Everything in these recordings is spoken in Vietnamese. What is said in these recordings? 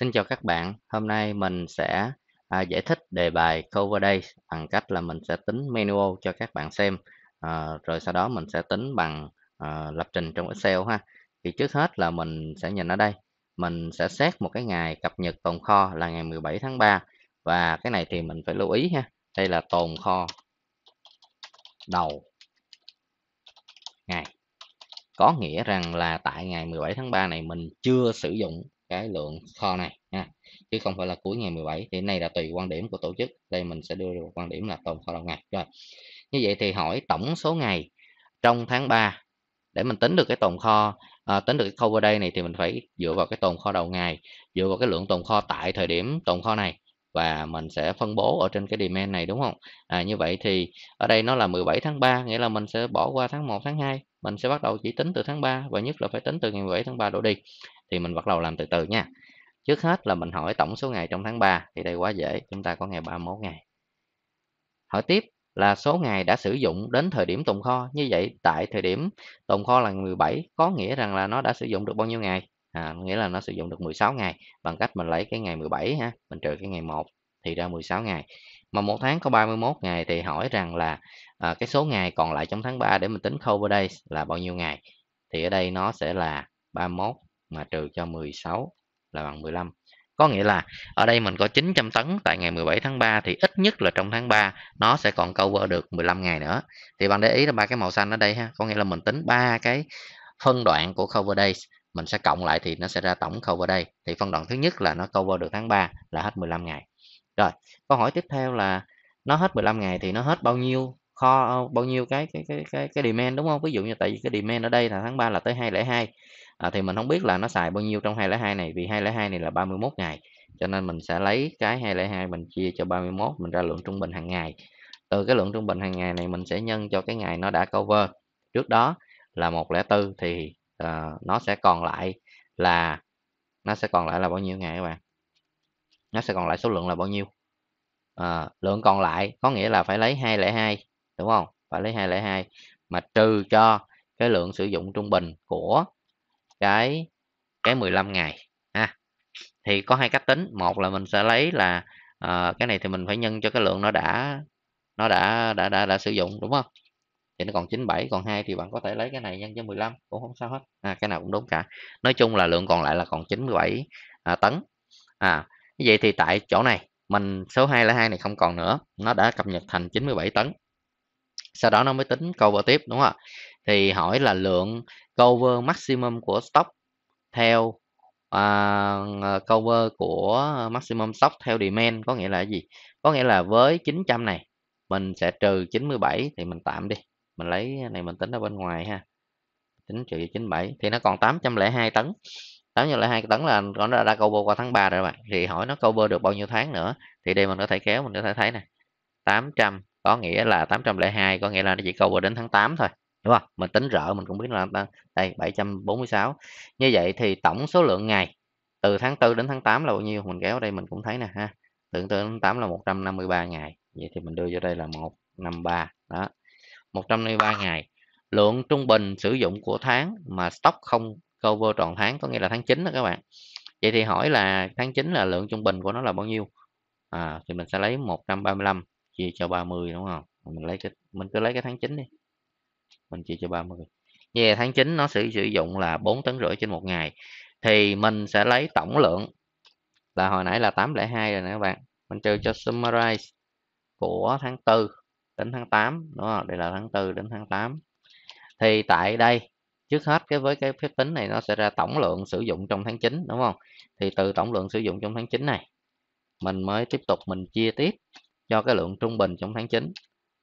Xin chào các bạn, hôm nay mình sẽ à, giải thích đề bài Cover Days bằng cách là mình sẽ tính manual cho các bạn xem, à, rồi sau đó mình sẽ tính bằng à, lập trình trong Excel ha. Thì trước hết là mình sẽ nhìn ở đây, mình sẽ xét một cái ngày cập nhật tồn kho là ngày 17 tháng 3 và cái này thì mình phải lưu ý ha, đây là tồn kho đầu ngày. Có nghĩa rằng là tại ngày 17 tháng 3 này mình chưa sử dụng cái lượng kho này nha chứ không phải là cuối ngày 17 thì này là tùy quan điểm của tổ chức đây mình sẽ đưa được quan điểm là tồn kho đầu ngày rồi như vậy thì hỏi tổng số ngày trong tháng 3 để mình tính được cái tồn kho à, tính được cái cover day này thì mình phải dựa vào cái tồn kho đầu ngày dựa vào cái lượng tồn kho tại thời điểm tồn kho này và mình sẽ phân bố ở trên cái demand này đúng không à, như vậy thì ở đây nó là 17 tháng 3 nghĩa là mình sẽ bỏ qua tháng 1 tháng 2 mình sẽ bắt đầu chỉ tính từ tháng 3 và nhất là phải tính từ ngày 17 tháng 3 đổ đi thì mình bắt đầu làm từ từ nha trước hết là mình hỏi tổng số ngày trong tháng 3 thì đây quá dễ chúng ta có ngày 31 ngày hỏi tiếp là số ngày đã sử dụng đến thời điểm tồn kho như vậy tại thời điểm tồn kho là 17 có nghĩa rằng là nó đã sử dụng được bao nhiêu ngày à, nghĩa là nó sử dụng được 16 ngày bằng cách mình lấy cái ngày 17 ha mình trừ cái ngày 1 thì ra 16 ngày mà một tháng có 31 ngày thì hỏi rằng là à, cái số ngày còn lại trong tháng 3 để mình tính cover days là bao nhiêu ngày thì ở đây nó sẽ là 31 mà trừ cho 16 là bằng 15. Có nghĩa là ở đây mình có 900 tấn tại ngày 17 tháng 3 thì ít nhất là trong tháng 3 nó sẽ còn cover được 15 ngày nữa. Thì bạn để ý là ba cái màu xanh ở đây ha, có nghĩa là mình tính ba cái phân đoạn của cover days mình sẽ cộng lại thì nó sẽ ra tổng cover đây. Thì phân đoạn thứ nhất là nó cover được tháng 3 là hết 15 ngày. Rồi, câu hỏi tiếp theo là nó hết 15 ngày thì nó hết bao nhiêu kho bao nhiêu cái cái cái cái cái demand đúng không? Ví dụ như tại vì cái demand ở đây là tháng 3 là tới 202 à, thì mình không biết là nó xài bao nhiêu trong 202 này vì 202 này là 31 ngày cho nên mình sẽ lấy cái 202 mình chia cho 31 mình ra lượng trung bình hàng ngày từ cái lượng trung bình hàng ngày này mình sẽ nhân cho cái ngày nó đã cover trước đó là 104 thì uh, nó sẽ còn lại là nó sẽ còn lại là bao nhiêu ngày các bạn nó sẽ còn lại số lượng là bao nhiêu à, lượng còn lại có nghĩa là phải lấy 202 đúng không phải lấy 202 mà trừ cho cái lượng sử dụng trung bình của cái cái 15 ngày ha thì có hai cách tính một là mình sẽ lấy là à, cái này thì mình phải nhân cho cái lượng nó đã nó đã đã đã, đã sử dụng đúng không thì nó còn 97 còn hai thì bạn có thể lấy cái này nhân cho 15 cũng không sao hết à, cái nào cũng đúng cả nói chung là lượng còn lại là còn 97 à, tấn à vậy thì tại chỗ này mình số là 202 này không còn nữa nó đã cập nhật thành 97 tấn sau đó nó mới tính cover tiếp đúng không ạ thì hỏi là lượng cover maximum của stock theo uh, cover của maximum stock theo demand có nghĩa là gì có nghĩa là với 900 này mình sẽ trừ 97 thì mình tạm đi mình lấy này mình tính ra bên ngoài ha tính trừ 97 thì nó còn 802 tấn 802 tấn là nó đã, đã cover qua tháng 3 rồi bạn thì hỏi nó cover được bao nhiêu tháng nữa thì đây mình có thể kéo mình có thể thấy nè 800 có nghĩa là 802 có nghĩa là nó chỉ cover đến tháng 8 thôi đúng không mình tính rợ mình cũng biết là đây 746 như vậy thì tổng số lượng ngày từ tháng 4 đến tháng 8 là bao nhiêu mình kéo đây mình cũng thấy nè ha tưởng tượng tháng 8 là 153 ngày vậy thì mình đưa vô đây là 153 đó 153 ngày lượng trung bình sử dụng của tháng mà stock không cover tròn tháng có nghĩa là tháng 9 đó các bạn vậy thì hỏi là tháng 9 là lượng trung bình của nó là bao nhiêu à, thì mình sẽ lấy 135 chia cho 30 đúng không mình lấy cái mình cứ lấy cái tháng 9 đi mình chia cho 30 về tháng 9 nó sử sử dụng là 4 tấn rưỡi trên một ngày thì mình sẽ lấy tổng lượng là hồi nãy là 802 rồi nè các bạn mình trừ cho summarize của tháng 4 đến tháng 8 đúng không? đây là tháng 4 đến tháng 8 thì tại đây trước hết cái với cái phép tính này nó sẽ ra tổng lượng sử dụng trong tháng 9 đúng không thì từ tổng lượng sử dụng trong tháng 9 này mình mới tiếp tục mình chia tiếp cho cái lượng trung bình trong tháng 9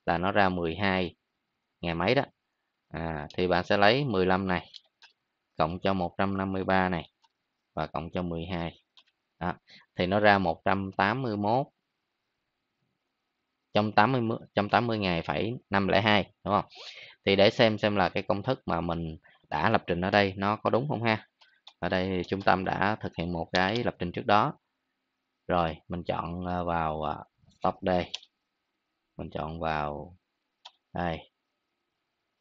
là nó ra 12 ngày mấy đó à, thì bạn sẽ lấy 15 này cộng cho 153 này và cộng cho 12 đó. thì nó ra 181 trong 80 trong 80 ngày phải 502 đúng không thì để xem xem là cái công thức mà mình đã lập trình ở đây nó có đúng không ha ở đây trung tâm đã thực hiện một cái lập trình trước đó rồi mình chọn à, vào à, top đây mình chọn vào đây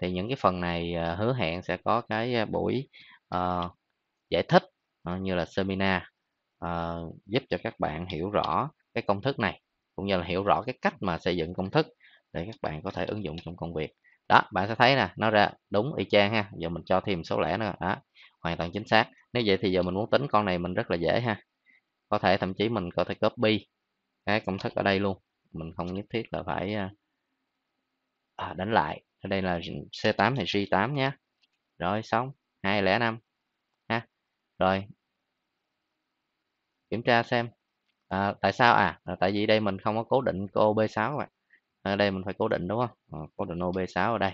thì những cái phần này ờ, hứa hẹn sẽ có cái buổi uh, giải thích uh, như là seminar uh, giúp cho các bạn hiểu rõ cái công thức này cũng như là hiểu rõ cái cách mà xây dựng công thức để các bạn có thể ứng dụng trong công việc đó bạn sẽ thấy nè nó ra đúng y chang ha giờ mình cho thêm số lẻ nữa đó hoàn toàn chính xác nếu vậy thì giờ mình muốn tính con này mình rất là dễ ha có thể thậm chí mình có thể copy cái công thức ở đây luôn mình không nhất thiết là phải à, đánh lại đây là C8 thì G8 nhé rồi xong 205 ha rồi kiểm tra xem à, tại sao à? à tại vì đây mình không có cố định cái b 6 các bạn ở đây mình phải cố định đúng không à, cố định OB6 ở đây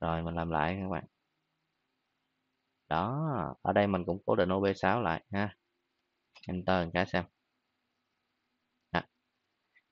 rồi mình làm lại các bạn đó ở đây mình cũng cố định OB6 lại ha enter một cái xem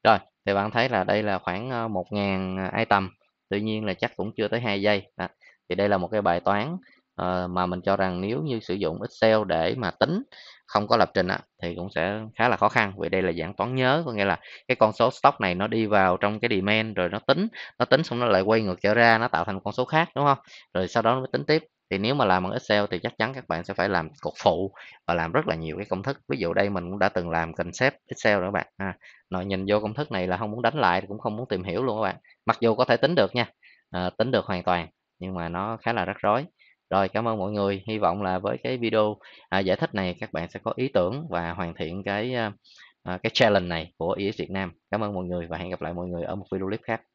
rồi thì bạn thấy là đây là khoảng 1.000 ờ, à, item tuy nhiên là chắc cũng chưa tới 2 giây đó. thì đây là một cái bài toán uh, mà mình cho rằng nếu như sử dụng Excel để mà tính không có lập trình á, thì cũng sẽ khá là khó khăn vì đây là dạng toán nhớ có nghĩa là cái con số stock này nó đi vào trong cái demand rồi nó tính nó tính xong nó lại quay ngược trở ra nó tạo thành con số khác đúng không rồi sau đó nó mới tính tiếp thì nếu mà làm bằng Excel thì chắc chắn các bạn sẽ phải làm cột phụ và làm rất là nhiều cái công thức ví dụ đây mình cũng đã từng làm concept Excel rồi các bạn à, nói nhìn vô công thức này là không muốn đánh lại cũng không muốn tìm hiểu luôn các bạn mặc dù có thể tính được nha à, tính được hoàn toàn nhưng mà nó khá là rắc rối rồi cảm ơn mọi người hy vọng là với cái video à, giải thích này các bạn sẽ có ý tưởng và hoàn thiện cái à, à cái challenge này của ES Việt Nam cảm ơn mọi người và hẹn gặp lại mọi người ở một video clip khác